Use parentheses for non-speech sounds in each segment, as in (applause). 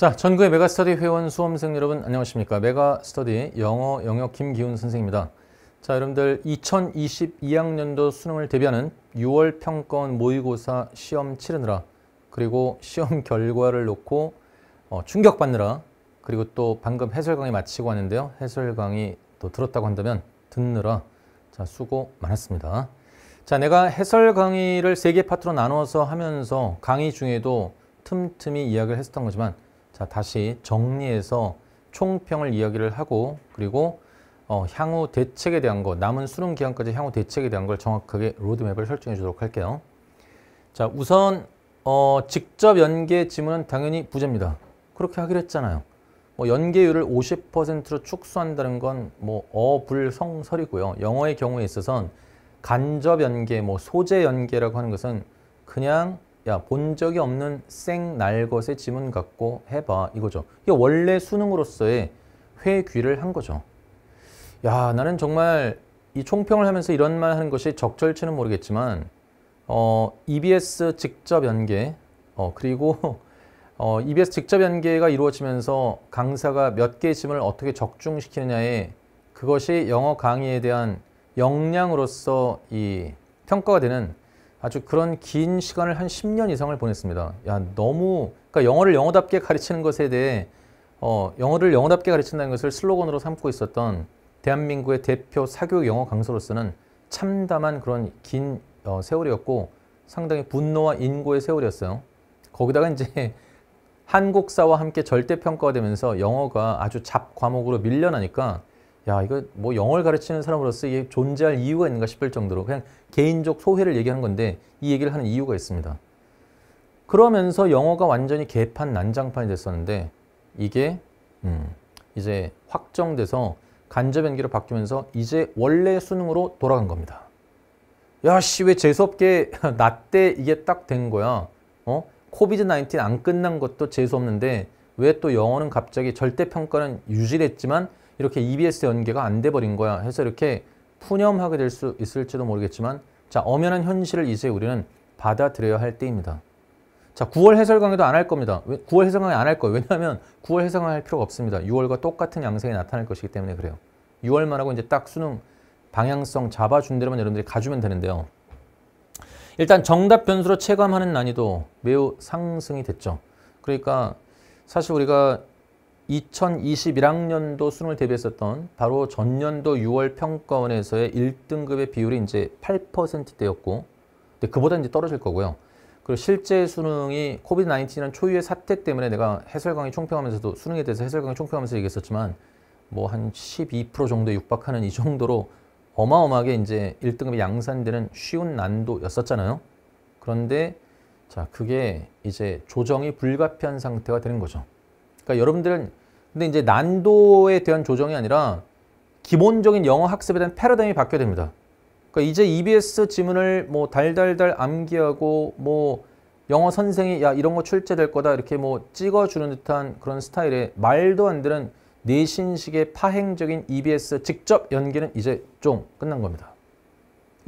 자, 전국의 메가스터디 회원 수험생 여러분 안녕하십니까. 메가스터디 영어 영역 김기훈 선생입니다. 자, 여러분들 2022학년도 수능을 대비하는 6월 평가원 모의고사 시험 치르느라 그리고 시험 결과를 놓고 어, 충격받느라 그리고 또 방금 해설 강의 마치고 왔는데요. 해설 강의 또 들었다고 한다면 듣느라 자, 수고 많았습니다. 자, 내가 해설 강의를 세 개 파트로 나누어서 하면서 강의 중에도 틈틈이 이야기를 했었던 거지만 자, 다시 정리해서 총평을 이야기를 하고 그리고 어, 향후 대책에 대한 것, 남은 수능 기간까지 향후 대책에 대한 걸 정확하게 로드맵을 설정해 주도록 할게요. 자, 우선 어, 직접 연계 지문은 당연히 부재입니다. 그렇게 하기로 했잖아요. 뭐 연계율을 50%로 축소한다는 건 뭐 어불성설이고요. 영어의 경우에 있어서는 간접 연계, 뭐 소재 연계라고 하는 것은 그냥 야, 본 적이 없는 생날 것의 지문 갖고 해봐 이거죠. 이게 원래 수능으로서의 회귀를 한 거죠. 야, 나는 정말 이 총평을 하면서 이런 말 하는 것이 적절치는 모르겠지만 어, EBS 직접 연계 어, 그리고 (laughs) 어, EBS 직접 연계가 이루어지면서 강사가 몇 개의 지문을 어떻게 적중시키느냐에 그것이 영어 강의에 대한 역량으로서 이 평가가 되는 아주 그런 긴 시간을 한 10년 이상을 보냈습니다. 야 너무 그러니까 영어를 영어답게 가르치는 것에 대해 어, 영어를 영어답게 가르친다는 것을 슬로건으로 삼고 있었던 대한민국의 대표 사교육 영어 강사로서는 참담한 그런 긴 어, 세월이었고 상당히 분노와 인고의 세월이었어요. 거기다가 이제 (laughs) 한국사와 함께 절대평가가 되면서 영어가 아주 잡과목으로 밀려나니까 야 이거 뭐 영어를 가르치는 사람으로서 이게 존재할 이유가 있는가 싶을 정도로 그냥 개인적 소회를 얘기하는 건데 이 얘기를 하는 이유가 있습니다. 그러면서 영어가 완전히 개판 난장판이 됐었는데 이게 음, 이제 확정돼서 간접연기로 바뀌면서 이제 원래 수능으로 돌아간 겁니다. 야씨 왜 재수없게 (laughs) 나 때 이게 딱 된 거야. 어? 코비드 19안 끝난 것도 재수없는데 왜 또 영어는 갑자기 절대평가는 유지됐지만 이렇게 EBS 연계가 안 돼버린 거야 해서 이렇게 푸념하게 될 수 있을지도 모르겠지만 자 엄연한 현실을 이제 우리는 받아들여야 할 때입니다. 자 9월 해설 강의도 안 할 겁니다. 9월 해설 강의 안 할 거예요. 왜냐하면 9월 해설 강의 할 필요가 없습니다. 6월과 똑같은 양상이 나타날 것이기 때문에 그래요. 6월만 하고 이제 딱 수능 방향성 잡아준 대로만 여러분들이 가주면 되는데요. 일단 정답 변수로 체감하는 난이도 매우 상승이 됐죠. 그러니까 사실 우리가 2021학년도 수능을 대비했었던 바로 전년도 6월 평가원에서의 1등급의 비율이 이제 8%대였고 근데 그보다 이제 떨어질 거고요. 그리고 실제 수능이 c o v i d 19이라는 초유의 사태 때문에 내가 해설 강의 총평하면서도 수능에 대해서 해설 강의 총평하면서 얘기했었지만 뭐 한 12% 정도에 육박하는 이 정도로 어마어마하게 이제 1등급이 양산되는 쉬운 난도였었잖아요. 그런데 자, 그게 이제 조정이 불가피한 상태가 되는 거죠. 그러니까 여러분들은 근데 이제 난도에 대한 조정이 아니라 기본적인 영어 학습에 대한 패러다임이 바뀌어야 됩니다. 그러니까 이제 EBS 지문을 뭐 달달달 암기하고 뭐 영어 선생이 야 이런 거 출제될 거다 이렇게 뭐 찍어주는 듯한 그런 스타일의 말도 안 되는 내신식의 파행적인 EBS 직접 연기는 이제 좀 끝난 겁니다.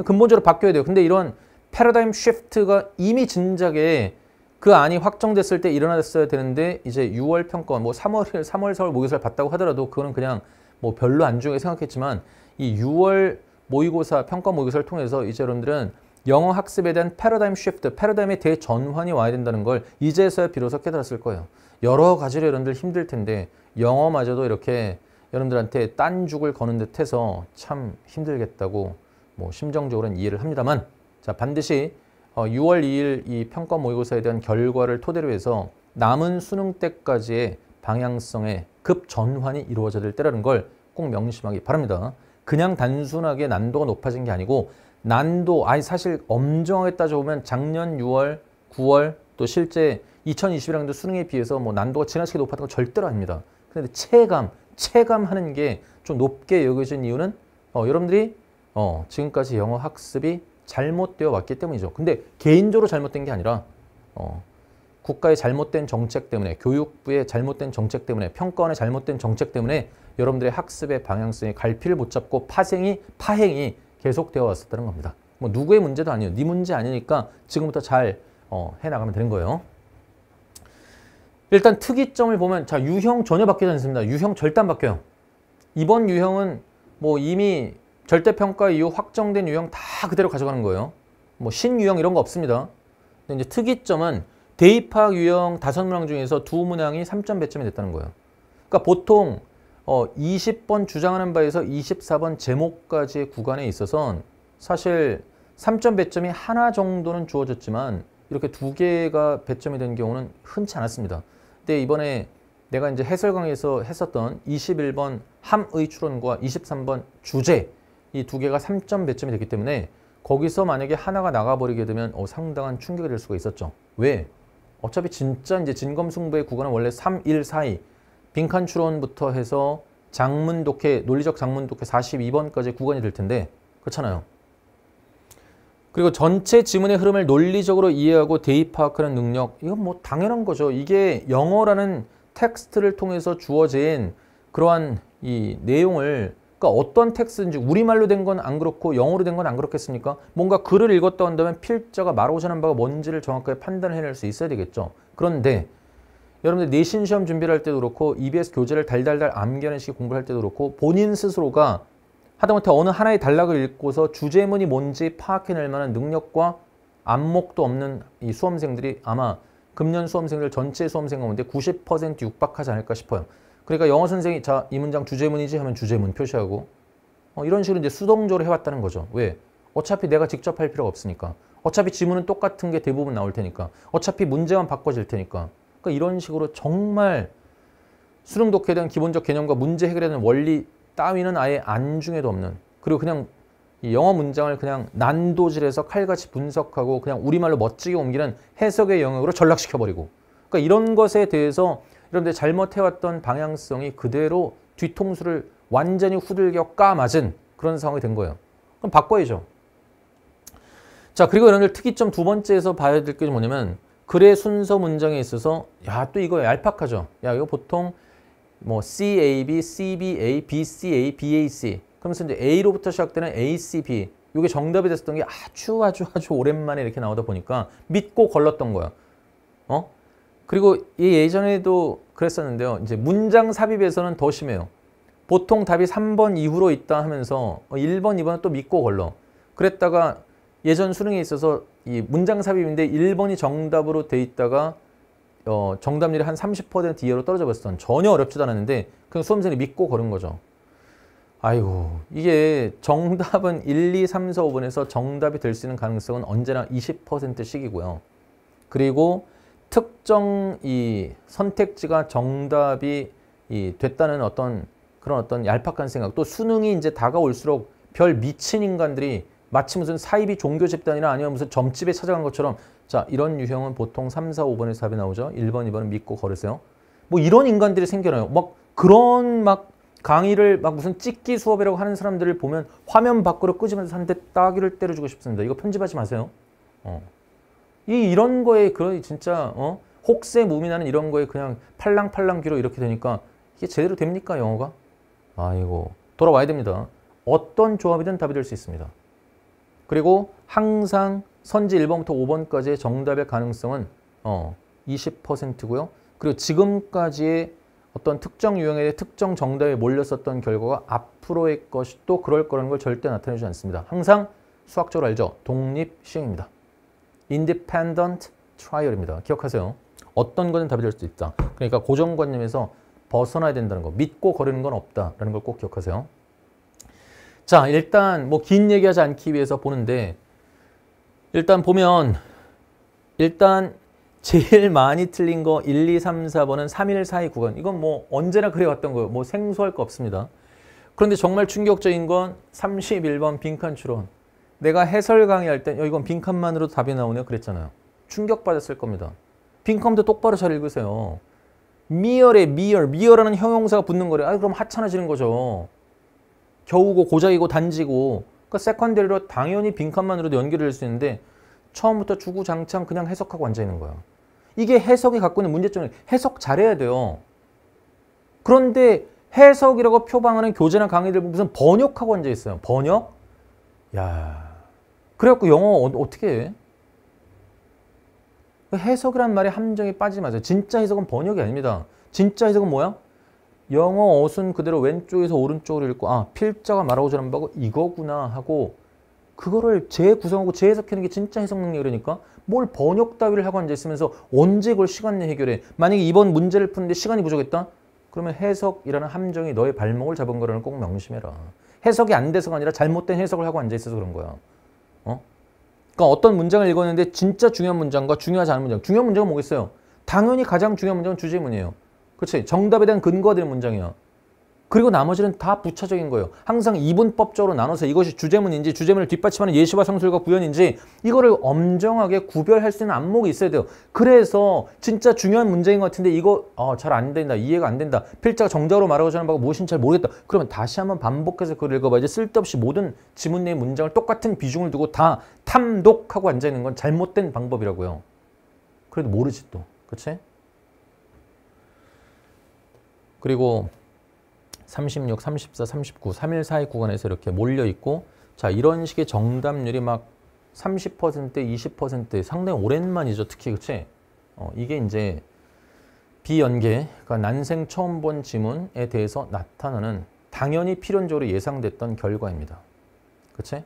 근본적으로 바뀌어야 돼요. 근데 이런 패러다임 쉬프트가 이미 진작에 그 안이 확정됐을 때 일어났어야 되는데 이제 6월 평가원, 뭐 3월, 3월, 4월 모의고사를 봤다고 하더라도 그거는 그냥 뭐 별로 안 중요하게 생각했지만 이 6월 모의고사, 평가 모의고사를 통해서 이제 여러분들은 영어 학습에 대한 패러다임 쉬프트, 패러다임의 대전환이 와야 된다는 걸 이제서야 비로소 깨달았을 거예요. 여러 가지로 여러분들 힘들 텐데 영어마저도 이렇게 여러분들한테 딴 죽을 거는 듯 해서 참 힘들겠다고 뭐 심정적으로는 이해를 합니다만 자 반드시 6월 어, 2일 이 평가 모의고사에 대한 결과를 토대로 해서 남은 수능 때까지의 방향성의 급전환이 이루어져야 될 때라는 걸 꼭 명심하기 바랍니다. 그냥 단순하게 난도가 높아진 게 아니고 난도, 아니 사실 엄정하게 따져보면 작년 6월, 9월 또 실제 2021학년도 수능에 비해서 뭐 난도가 지나치게 높았던 건 절대로 아닙니다. 그런데 체감, 체감하는 게 좀 높게 여겨진 이유는 어, 여러분들이 어, 지금까지 영어 학습이 잘못되어 왔기 때문이죠. 근데 개인적으로 잘못된 게 아니라 어, 국가의 잘못된 정책 때문에 교육부의 잘못된 정책 때문에 평가원의 잘못된 정책 때문에 여러분들의 학습의 방향성이 갈피를 못 잡고 파생이 파행이 계속되어 왔었다는 겁니다. 뭐 누구의 문제도 아니에요. 네 문제 아니니까 지금부터 잘 어, 해나가면 되는 거예요. 일단 특이점을 보면 자 유형 전혀 바뀌지 않습니다. 유형 절단 바뀌어요. 이번 유형은 뭐 이미 절대평가 이후 확정된 유형 다 그대로 가져가는 거예요. 뭐 신유형 이런 거 없습니다. 근데 이제 특이점은 대입학 유형 다섯 문항 중에서 두 문항이 3점 배점이 됐다는 거예요. 그러니까 보통 어 20번 주장하는 바에서 24번 제목까지의 구간에 있어서는 사실 3점 배점이 하나 정도는 주어졌지만 이렇게 두 개가 배점이 된 경우는 흔치 않았습니다. 근데 이번에 내가 이제 해설 강의에서 했었던 21번 함의 추론과 23번 주제 이두 개가 3점 배점이 되기 때문에 거기서 만약에 하나가 나가버리게 되면 어, 상당한 충격이 될 수가 있었죠. 왜? 어차피 진짜 이제 진검승부의 구간은 원래 3, 1, 4, 2 빈칸 추론부터 해서 장문 독해, 논리적 장문 독해 42번까지 구간이 될 텐데 그렇잖아요. 그리고 전체 지문의 흐름을 논리적으로 이해하고 대입 파악하는 능력 이건 뭐 당연한 거죠. 이게 영어라는 텍스트를 통해서 주어진 그러한 이 내용을 그러니까 어떤 텍스인지 트 우리말로 된 건 안 그렇고 영어로 된 건 안 그렇겠습니까? 뭔가 글을 읽었다 한다면 필자가 말하고자 하는 바가 뭔지를 정확하게 판단을 해낼 수 있어야 되겠죠. 그런데 여러분들 내신 시험 준비를 할 때도 그렇고 EBS 교재를 달달달 암기하는 식공부할 때도 그렇고 본인 스스로가 하다못해 어느 하나의 단락을 읽고서 주제문이 뭔지 파악해낼 만한 능력과 안목도 없는 이 수험생들이 아마 금년 수험생들 전체 수험생 가운데 90% 육박하지 않을까 싶어요. 그러니까 영어 선생이 자, 이 문장 주제문이지 하면 주제문 표시하고 어, 이런 식으로 이제 수동적으로 해왔다는 거죠. 왜? 어차피 내가 직접 할 필요가 없으니까. 어차피 지문은 똑같은 게 대부분 나올 테니까. 어차피 문제만 바꿔질 테니까. 그러니까 이런 식으로 정말 수능 독해에 대한 기본적 개념과 문제 해결에 대한 원리 따위는 아예 안중에도 없는 그리고 그냥 영어 문장을 그냥 난도질해서 칼같이 분석하고 그냥 우리말로 멋지게 옮기는 해석의 영역으로 전락시켜버리고 그러니까 이런 것에 대해서 여러분들 잘못해왔던 방향성이 그대로 뒤통수를 완전히 후들겨 까맞은 그런 상황이 된 거예요. 그럼 바꿔야죠. 자 그리고 여러분들 특이점 두 번째에서 봐야 될 게 뭐냐면 글의 순서 문장에 있어서 야또 이거 얄팍하죠. 야 이거 보통 뭐 CAB, CBA, BCA, BAC 그러면서 이제 A로부터 시작되는 ACB 이게 정답이 됐었던 게 아주 아주 아주 오랜만에 이렇게 나오다 보니까 믿고 걸렀던 거야. 어? 그리고 예전에도 그랬었는데요. 이제 문장 삽입에서는 더 심해요. 보통 답이 3번 이후로 있다 하면서 1번, 어, 2번은 또 믿고 걸러. 그랬다가 예전 수능에 있어서 이 문장 삽입인데 1번이 정답으로 돼 있다가 어, 정답률이 한 30% 이하로 떨어져 버렸던 전혀 어렵지도 않았는데 그냥 수험생이 믿고 걸은 거죠. 아이고 이게 정답은 1, 2, 3, 4, 5번에서 정답이 될 수 있는 가능성은 언제나 20%씩이고요. 그리고 특정 이 선택지가 정답이 이 됐다는 어떤 그런 어떤 얄팍한 생각 또 수능이 이제 다가올수록 별 미친 인간들이 마치 무슨 사이비 종교 집단이나 아니면 무슨 점집에 찾아간 것처럼 자 이런 유형은 보통 3, 4, 5번에서 답이 나오죠. 1번, 2번은 믿고 걸으세요. 뭐 이런 인간들이 생겨나요. 막 그런 막 강의를 막 무슨 찍기 수업이라고 하는 사람들을 보면 화면 밖으로 끄집어서 하는데 따귀를 때려주고 싶습니다. 이거 편집하지 마세요. 어. 이 이런 거에 그런 진짜 어? 혹세 무민하는 이런 거에 그냥 팔랑팔랑 귀로 이렇게 되니까 이게 제대로 됩니까 영어가? 아이고 돌아와야 됩니다. 어떤 조합이든 답이 될 수 있습니다. 그리고 항상 선지 1번부터 5번까지의 정답의 가능성은 어, 20%고요. 그리고 지금까지의 어떤 특정 유형에 대해 특정 정답에 몰렸었던 결과가 앞으로의 것이 또 그럴 거라는 걸 절대 나타내지 않습니다. 항상 수학적으로 알죠. 독립시행입니다. independent trial입니다. 기억하세요. 어떤 거는 답이 될 수 있다. 그러니까 고정관념에서 벗어나야 된다는 거. 믿고 거르는 건 없다라는 걸 꼭 기억하세요. 자, 일단 뭐 긴 얘기하지 않기 위해서 보는데 일단 보면 일단 제일 많이 틀린 거 1, 2, 3, 4번은 3, 1, 4, 2 구간. 이건 뭐 언제나 그래왔던 거예요. 뭐 생소할 거 없습니다. 그런데 정말 충격적인 건 31번 빈칸 추론. 내가 해설 강의할 때 이건 빈칸만으로 답이 나오네요 그랬잖아요. 충격받았을 겁니다. 빈칸도 똑바로 잘 읽으세요. 미열에 미열, 미열하는 형용사가 붙는 거래. 아, 그럼 하찮아지는 거죠. 겨우고 고작이고 단지고. 그니까 세컨데리로 당연히 빈칸만으로도 연결될 수 있는데 처음부터 주구장창 그냥 해석하고 앉아 있는 거예요 이게 해석이 갖고 있는 문제점이 해석 잘해야 돼요. 그런데 해석이라고 표방하는 교재나 강의들 무슨 번역하고 앉아 있어요. 번역? 야, 그래갖고 영어 어, 떻게 해? 그 해석이란 말에 함정에빠지지마세요 진짜 해석은 번역이 아닙니다. 진짜 해석은 뭐야? 영어 어순 그대로 왼쪽에서 오른쪽으로 읽고 아 필자가 말하고저하 바고 이거구나 하고 그거를 재구성하고 재해석하는 게 진짜 해석 능력이니까뭘 번역 따위를 하고 앉아있으면서 언제 그걸 시간 내 해결해 만약에 이번 문제를 푸는데 시간이 부족했다? 그러면 해석이라는 함정이 너의 발목을 잡은 거라는 꼭 명심해라 해석이 안 돼서가 아니라 잘못된 해석을 하고 앉아있어서 그런 거야 어? 그러니까 어떤 문장을 읽었는데 진짜 중요한 문장과 중요하지 않은 문장. 중요한 문장은 뭐겠어요? 당연히 가장 중요한 문장은 주제문이에요. 그렇지? 정답에 대한 근거가 되는 문장이야. 그리고 나머지는 다 부차적인 거예요. 항상 이분법적으로 나눠서 이것이 주제문인지 주제문을 뒷받침하는 예시와 성술과 구현인지 이거를 엄정하게 구별할 수 있는 안목이 있어야 돼요. 그래서 진짜 중요한 문제인 것 같은데 이거 어, 잘안 된다. 이해가 안 된다. 필자가 정답으로 말하고자 하는 바가 무엇인지 잘 모르겠다. 그러면 다시 한번 반복해서 그걸 읽어봐야지 쓸데없이 모든 지문 내 문장을 똑같은 비중을 두고 다 탐독하고 앉아있는 건 잘못된 방법이라고요. 그래도 모르지 또. 그치? 그리고 36, 34, 39, 31 사이 구간에서 이렇게 몰려 있고 자 이런 식의 정답률이 막3 0 2 0 상당히 오랜만이죠. 특히 그치? 어, 이게 이제 비연계, 그러니까 난생 처음 본 지문에 대해서 나타나는 당연히 필연적으로 예상됐던 결과입니다. 그치?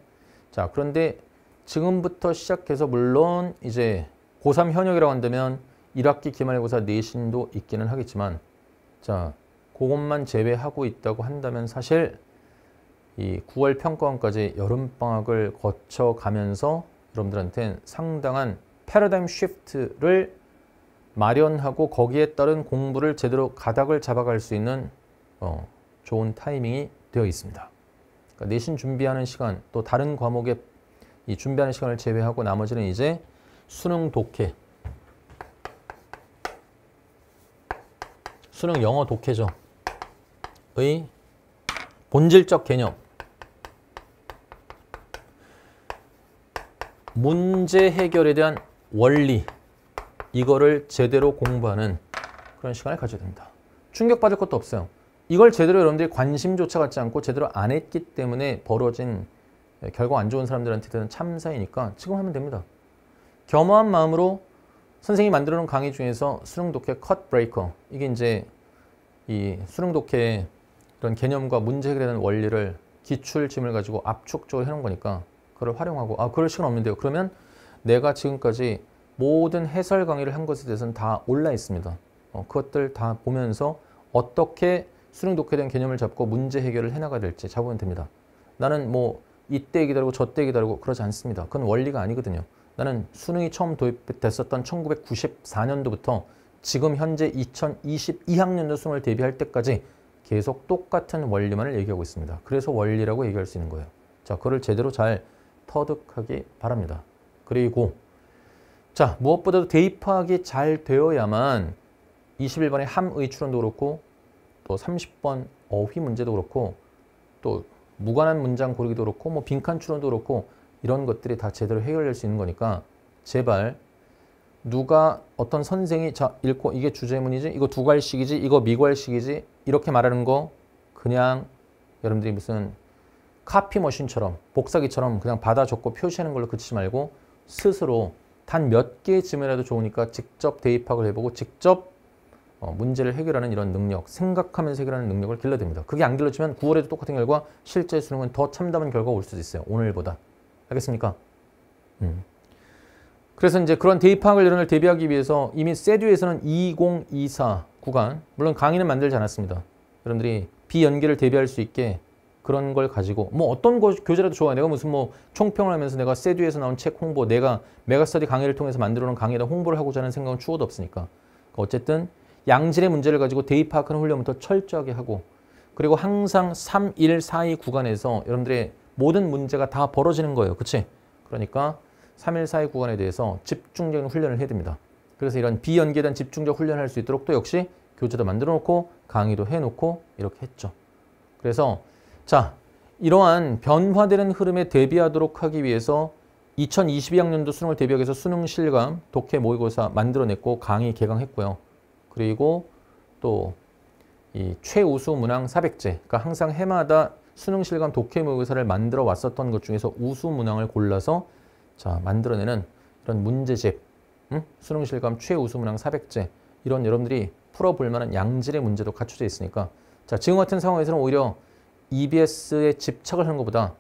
자 그런데 지금부터 시작해서 물론 이제 고3 현역이라고 한다면 1학기 기말고사 내신도 있기는 하겠지만 자 그것만 제외하고 있다고 한다면 사실 이 9월 평가원까지 여름방학을 거쳐가면서 여러분들한테는 상당한 패러다임 쉬프트를 마련하고 거기에 따른 공부를 제대로 가닥을 잡아갈 수 있는 어, 좋은 타이밍이 되어 있습니다. 그러니까 내신 준비하는 시간, 또 다른 과목에이 준비하는 시간을 제외하고 나머지는 이제 수능 독해, 수능 영어 독해죠. 의 본질적 개념 문제 해결에 대한 원리 이거를 제대로 공부하는 그런 시간을 가져야 됩니다. 충격받을 것도 없어요. 이걸 제대로 여러분들이 관심조차 갖지 않고 제대로 안 했기 때문에 벌어진 예, 결과 안 좋은 사람들한테 되는 참사이니까 지금 하면 됩니다. 겸허한 마음으로 선생님이 만들어 놓은 강의 중에서 수능 독해 컷 브레이커 이게 이제 이 수능 독해 이런 개념과 문제 해결에 대한 원리를 기출짐을 가지고 압축적으로 해놓은 거니까 그걸 활용하고 아 그럴 시간 없는데요. 그러면 내가 지금까지 모든 해설 강의를 한 것에 대해서는 다 올라 있습니다. 어, 그것들 다 보면서 어떻게 수능 독해에 개념을 잡고 문제 해결을 해나가야 될지 잡으면 됩니다. 나는 뭐 이때 기다리고 저때 기다리고 그러지 않습니다. 그건 원리가 아니거든요. 나는 수능이 처음 도입됐었던 1994년도부터 지금 현재 2022학년도 수능을 대비할 때까지 계속 똑같은 원리만을 얘기하고 있습니다. 그래서 원리라고 얘기할 수 있는 거예요. 자, 그걸 제대로 잘 터득하기 바랍니다. 그리고 자, 무엇보다도 대입학이 잘 되어야만 21번의 함의 추론도 그렇고 또 30번 어휘 문제도 그렇고 또 무관한 문장 고르기도 그렇고 뭐 빈칸 추론도 그렇고 이런 것들이 다 제대로 해결될 수 있는 거니까 제발 누가 어떤 선생이 자 읽고 이게 주제문이지 이거 두괄식이지 이거 미괄식이지 이렇게 말하는 거 그냥 여러분들이 무슨 카피 머신처럼 복사기처럼 그냥 받아 적고 표시하는 걸로 그치지 말고 스스로 단 몇 개의 질문이라도 좋으니까 직접 대입학을 해보고 직접 어, 문제를 해결하는 이런 능력, 생각하면서 해결하는 능력을 길러댑니다. 그게 안 길러지면 9월에도 똑같은 결과, 실제 수능은 더 참담한 결과가 올 수도 있어요. 오늘보다. 알겠습니까? 음. 그래서 이제 그런 대입학을 이런 걸 대비하기 위해서 이미 세듀에서는 2024 구간 물론 강의는 만들지 않았습니다. 여러분들이 비연기를 대비할 수 있게 그런 걸 가지고 뭐 어떤 거, 교재라도 좋아 내가 무슨 뭐 총평을 하면서 내가 세듀에서 나온 책 홍보 내가 메가스터디 강의를 통해서 만들어 놓은 강의에 홍보를 하고자 하는 생각은 추호도 없으니까 그러니까 어쨌든 양질의 문제를 가지고 데이 파악하는 훈련을 더 철저하게 하고 그리고 항상 3, 1, 4, 2 구간에서 여러분들의 모든 문제가 다 벌어지는 거예요. 그치? 그러니까 3, 1, 4, 2 구간에 대해서 집중적인 훈련을 해야 됩니다. 그래서 이런 비연계된 집중적 훈련을 할 수 있도록 또 역시 교재도 만들어 놓고 강의도 해 놓고 이렇게 했죠. 그래서 자 이러한 변화되는 흐름에 대비하도록 하기 위해서 2022학년도 수능을 대비하기 위해서 수능 실감, 독해 모의고사 만들어냈고 강의 개강했고요. 그리고 또 이 최우수 문항 400제, 그러니까 항상 해마다 수능 실감 독해 모의고사를 만들어 왔었던 것 중에서 우수 문항을 골라서 자 만들어내는 이런 문제집, 응? 수능실감 최우수 문항 400제 이런 여러분들이 풀어볼 만한 양질의 문제도 갖춰져 있으니까 자 지금 같은 상황에서는 오히려 EBS에 집착을 하는 것보다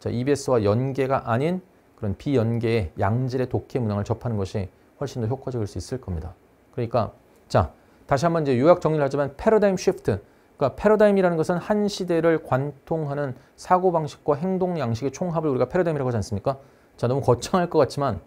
자, EBS와 연계가 아닌 그런 비연계의 양질의 독해 문항을 접하는 것이 훨씬 더 효과적일 수 있을 겁니다. 그러니까 자 다시 한번 이제 요약 정리를 하지만 패러다임 쉬프트 그러니까 패러다임이라는 것은 한 시대를 관통하는 사고방식과 행동 양식의 총합을 우리가 패러다임이라고 하지 않습니까? 자 너무 거창할 것 같지만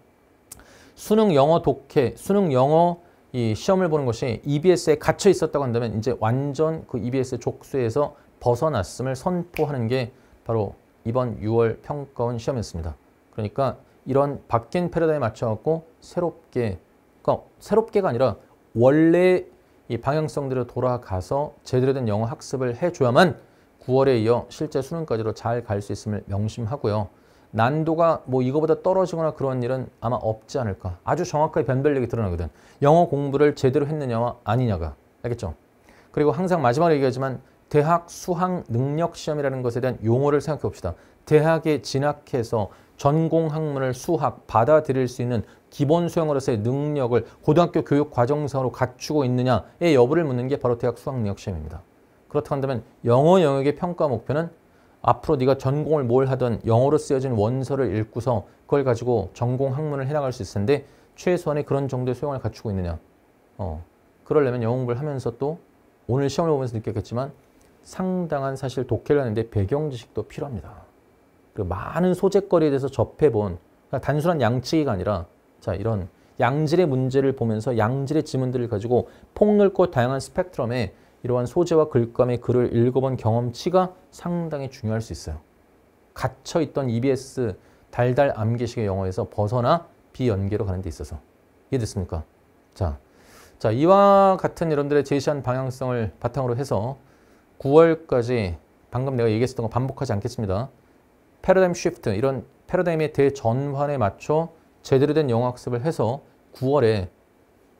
수능 영어 독해, 수능 영어 이 시험을 보는 것이 EBS에 갇혀 있었다고 한다면 이제 완전 그 EBS의 족쇄에서 벗어났음을 선포하는 게 바로 이번 6월 평가원 시험이었습니다. 그러니까 이런 바뀐 패러다임에 맞춰갖고 새롭게, 그러니까 새롭게가 아니라 원래 이 방향성대로 돌아가서 제대로 된 영어 학습을 해줘야만 9월에 이어 실제 수능까지로잘 갈 수 있음을 명심하고요. 난도가 뭐 이거보다 떨어지거나 그런 일은 아마 없지 않을까. 아주 정확하게 변별력이 드러나거든. 영어 공부를 제대로 했느냐와 아니냐가. 알겠죠? 그리고 항상 마지막으로 얘기하지만 대학 수학 능력 시험이라는 것에 대한 용어를 생각해 봅시다. 대학에 진학해서 전공 학문을 수학 받아들일 수 있는 기본 수행으로서의 능력을 고등학교 교육 과정상으로 갖추고 있느냐의 여부를 묻는 게 바로 대학 수학 능력 시험입니다. 그렇다고 한다면 영어 영역의 평가 목표는 앞으로 네가 전공을 뭘 하든 영어로 쓰여진 원서를 읽고서 그걸 가지고 전공 학문을 해나갈 수 있을 텐데 최소한의 그런 정도의 소양을 갖추고 있느냐. 어. 그러려면 영어 공부를 하면서 또 오늘 시험을 보면서 느꼈겠지만 상당한 사실 독해를 하는데 배경 지식도 필요합니다. 그리고 많은 소재거리에 대해서 접해본 그러니까 단순한 양치기가 아니라 자 이런 양질의 문제를 보면서 양질의 지문들을 가지고 폭넓고 다양한 스펙트럼에 이러한 소재와 글감의 글을 읽어본 경험치가 상당히 중요할 수 있어요. 갇혀있던 EBS 달달 암기식의 영어에서 벗어나 비연계로 가는 데 있어서 이해됐습니까? 자, 자 이와 같은 여러분들의 제시한 방향성을 바탕으로 해서 9월까지 방금 내가 얘기했던 거 반복하지 않겠습니다. 패러다임 쉬프트 이런 패러다임의 대전환에 맞춰 제대로 된 영어 학습을 해서 9월에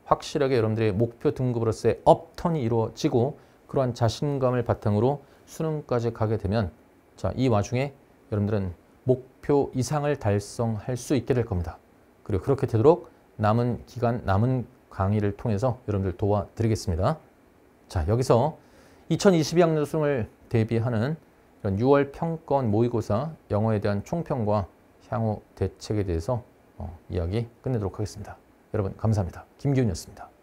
확실하게 여러분들의 목표 등급으로서의 업턴이 이루어지고 그러한 자신감을 바탕으로 수능까지 가게 되면 자, 이 와중에 여러분들은 목표 이상을 달성할 수 있게 될 겁니다. 그리고 그렇게 되도록 남은 기간, 남은 강의를 통해서 여러분들 도와드리겠습니다. 자, 여기서 2022학년 수능을 대비하는 이런 6월 평가원 모의고사 영어에 대한 총평과 향후 대책에 대해서 어, 이야기 끝내도록 하겠습니다. 여러분 감사합니다. 김기훈이었습니다.